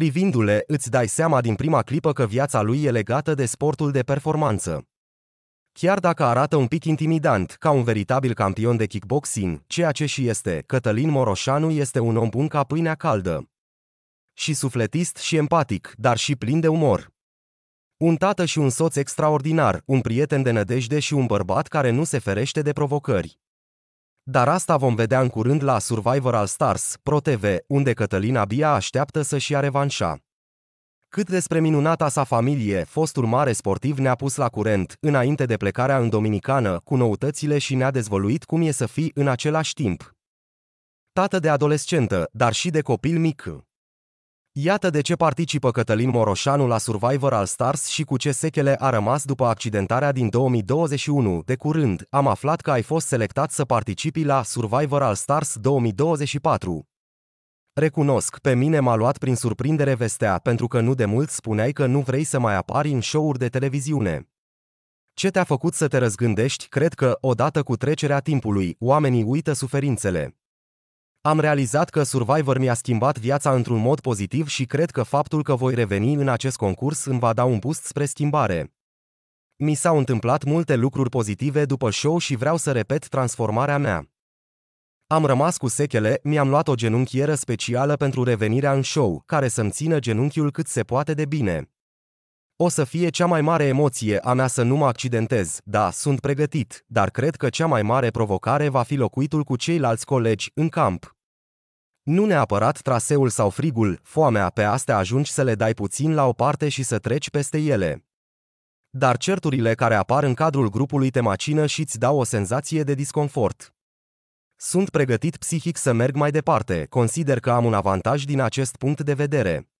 Privindu-le, îți dai seama din prima clipă că viața lui e legată de sportul de performanță. Chiar dacă arată un pic intimidant, ca un veritabil campion de kickboxing, ceea ce și este, Cătălin Moroșanu este un om bun ca pâinea caldă. Și sufletist și empatic, dar și plin de umor. Un tată și un soț extraordinar, un prieten de nădejde și un bărbat care nu se ferește de provocări. Dar asta vom vedea în curând la Survivor All Stars, Pro TV, unde Cătălina bia așteaptă să-și ia revanșa. Cât despre minunata sa familie, fostul mare sportiv ne-a pus la curent, înainte de plecarea în Dominicană, cu noutățile și ne-a dezvăluit cum e să fii în același timp. Tată de adolescentă, dar și de copil mic. Iată de ce participă Cătălin Moroșanu la Survivor al Stars și cu ce sechele a rămas după accidentarea din 2021. De curând, am aflat că ai fost selectat să participi la Survivor al Stars 2024. Recunosc, pe mine m-a luat prin surprindere vestea, pentru că nu de mult spuneai că nu vrei să mai apari în show-uri de televiziune. Ce te-a făcut să te răzgândești? Cred că, odată cu trecerea timpului, oamenii uită suferințele. Am realizat că Survivor mi-a schimbat viața într-un mod pozitiv și cred că faptul că voi reveni în acest concurs îmi va da un boost spre schimbare. Mi s-au întâmplat multe lucruri pozitive după show și vreau să repet transformarea mea. Am rămas cu sechele, mi-am luat o genunchieră specială pentru revenirea în show, care să-mi țină genunchiul cât se poate de bine. O să fie cea mai mare emoție a mea să nu mă accidentez, da, sunt pregătit, dar cred că cea mai mare provocare va fi locuitul cu ceilalți colegi în camp. Nu neapărat traseul sau frigul, foamea, pe astea ajungi să le dai puțin la o parte și să treci peste ele. Dar certurile care apar în cadrul grupului te macină și îți dau o senzație de disconfort. Sunt pregătit psihic să merg mai departe, consider că am un avantaj din acest punct de vedere.